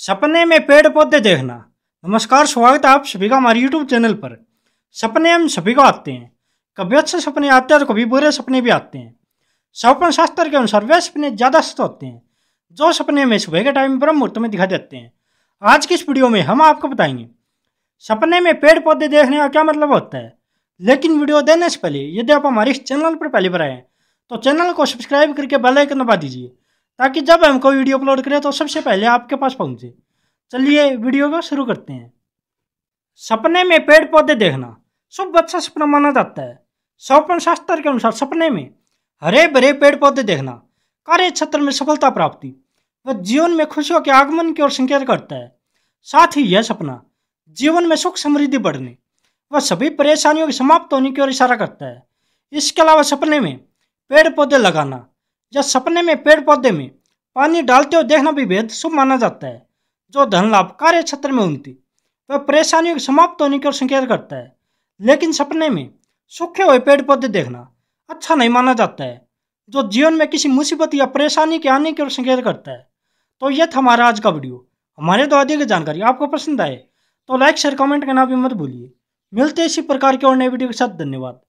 सपने में पेड़ पौधे देखना नमस्कार स्वागत है आप सभी का हमारे यूट्यूब चैनल पर सपने हम सभी को आते हैं कभी अच्छे सपने आते हैं और कभी बुरे सपने भी आते हैं सपन शास्त्र के अनुसार वे सपने ज़्यादा सत होते हैं जो सपने में सुबह के टाइम ब्रह्म मुहूर्त में दिखाई देते हैं आज की इस वीडियो में हम आपको बताएंगे सपने में पेड़ पौधे देखने का क्या मतलब होता है लेकिन वीडियो देने से पहले यदि आप हमारे इस चैनल पर पहली बार आए तो चैनल को सब्सक्राइब करके बेल आइकन दबा दीजिए ताकि जब हम कोई वीडियो अपलोड करें तो सबसे पहले आपके पास पहुंचे चलिए वीडियो को शुरू करते हैं सपने में पेड़ पौधे देखना शुभ अच्छा सपना माना जाता है सौपन शास्त्र के अनुसार सपने में हरे भरे पेड़ पौधे देखना कार्य क्षेत्र में सफलता प्राप्ति व जीवन में खुशियों के आगमन की ओर संकेत करता है साथ ही यह सपना जीवन में सुख समृद्धि बढ़ने व सभी परेशानियों के समाप्त होने की ओर इशारा करता है इसके अलावा सपने में पेड़ पौधे लगाना या सपने में पेड़ पौधे में पानी डालते हुए देखना भी बेहद शुभ माना जाता है जो धन लाभ कार्य क्षेत्र में उन्नति वह परेशानियों के समाप्त होने की ओर संकेत करता है लेकिन सपने में सूखे हुए पेड़ पौधे देखना अच्छा नहीं माना जाता है जो जीवन में किसी मुसीबत या परेशानी के आने की ओर संकेत करता है तो यह था हमारा आज का वीडियो हमारे द्वारा दी गई जानकारी आपको पसंद आए तो लाइक शेयर कमेंट करना भी मत भूलिए मिलते इसी प्रकार के और नए वीडियो के साथ धन्यवाद